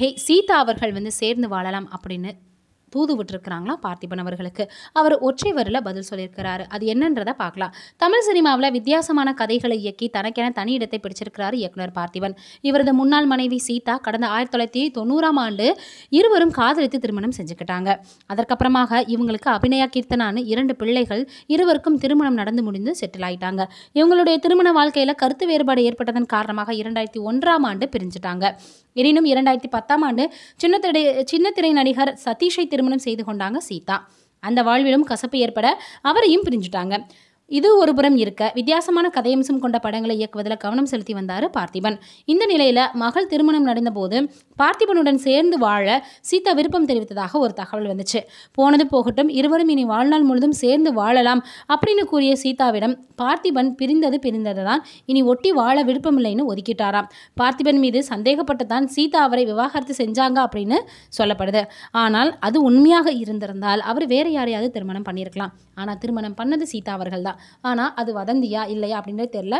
ஹே சீதா அவர்கள் வந்து சேர்ந்து வாழலாம் அப்படின்னு தூது விட்டுருக்கிறாங்களா பார்த்திபன் அவர்களுக்கு அவர் ஒற்றை வரில் பதில் சொல்லியிருக்கிறாரு அது என்னன்றதை பார்க்கலாம் தமிழ் சினிமாவில் வித்தியாசமான கதைகளை இயக்கி தனக்கென தனி இடத்தை பிடிச்சிருக்கிறார் இயக்குனர் பார்த்திபன் இவரது முன்னாள் மனைவி சீதா கடந்த ஆயிரத்தி தொள்ளாயிரத்தி தொண்ணூறாம் ஆண்டு இருவரும் காதலித்து திருமணம் செஞ்சுக்கிட்டாங்க அதற்கப்புறமாக இவங்களுக்கு அபிநயா கீர்த்தனான்னு இரண்டு பிள்ளைகள் இருவருக்கும் திருமணம் நடந்து முடிந்து செட்டில் ஆயிட்டாங்க இவங்களுடைய திருமண வாழ்க்கையில் கருத்து வேறுபாடு ஏற்பட்டதன் காரணமாக இரண்டாயிரத்தி ஒன்றாம் ஆண்டு பிரிஞ்சுட்டாங்க எனினும் இரண்டாயிரத்தி பத்தாம் ஆண்டு சின்னத்திரை சின்னத்திரை நடிகர் சதீஷை திருமணம் செய்து கொண்டாங்க சீதா அந்த வாழ்விலும் கசப்பு ஏற்பட அவரையும் பிரிஞ்சுட்டாங்க இது ஒருபுறம் இருக்க வித்தியாசமான கதையம்சம் கொண்ட படங்களை இயக்குவதில் கவனம் செலுத்தி வந்தார் பார்த்திபன் இந்த நிலையில் மகள் திருமணம் நடந்தபோது பார்த்திபனுடன் சேர்ந்து வாழ சீதா விருப்பம் தெரிவித்ததாக ஒரு தகவல் வந்துச்சு போனது போகட்டும் இருவரும் இனி வாழ்நாள் முழுதும் சேர்ந்து வாழலாம் அப்படின்னு கூறிய சீதாவிடம் பார்த்திபன் பிரிந்தது பிரிந்தது தான் இனி ஒட்டி வாழ விருப்பமில்லைன்னு ஒதுக்கிட்டாராம் பார்த்திபன் மீது சந்தேகப்பட்டு தான் சீதா அவரை விவாகரத்து செஞ்சாங்க அப்படின்னு சொல்லப்படுது ஆனால் அது உண்மையாக இருந்திருந்தால் அவர் வேற யாரையாவது திருமணம் பண்ணியிருக்கலாம் ஆனால் திருமணம் பண்ணது சீதா அவர்கள் தான் ஆனால் அது வதந்தியா இல்லையா அப்படின்றது தெரில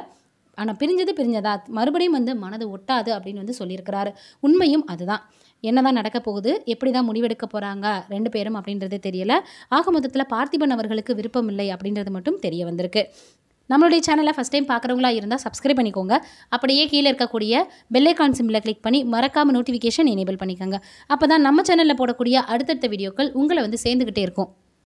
ஆனால் பிரிஞ்சது பிரிஞ்சதா மறுபடியும் வந்து மனது ஒட்டாது அப்படின்னு வந்து சொல்லியிருக்கிறாரு உண்மையும் அதுதான் என்னதான் நடக்க போகுது எப்படி தான் முடிவெடுக்க போகிறாங்க ரெண்டு பேரும் அப்படின்றது தெரியல ஆக மொத்தத்தில் பார்த்திபன் அவர்களுக்கு விருப்பம் இல்லை அப்படின்றது மட்டும் தெரிய வந்திருக்கு நம்மளுடைய சேனலை ஃபஸ்ட் டைம் பார்க்குறவங்களா இருந்தால் சப்ஸ்கிரைப் பண்ணிக்கோங்க அப்படியே கீழே இருக்கக்கூடிய பெல்லைக்கான் சிம்மில் கிளிக் பண்ணி மறக்காமல் நோட்டிஃபிகேஷன் எனேபிள் பண்ணிக்கோங்க அப்போ தான் நம்ம சேனலில் போடக்கூடிய அடுத்தடுத்த வீடியோக்கள் உங்களை வந்து சேர்ந்துக்கிட்டே இருக்கும்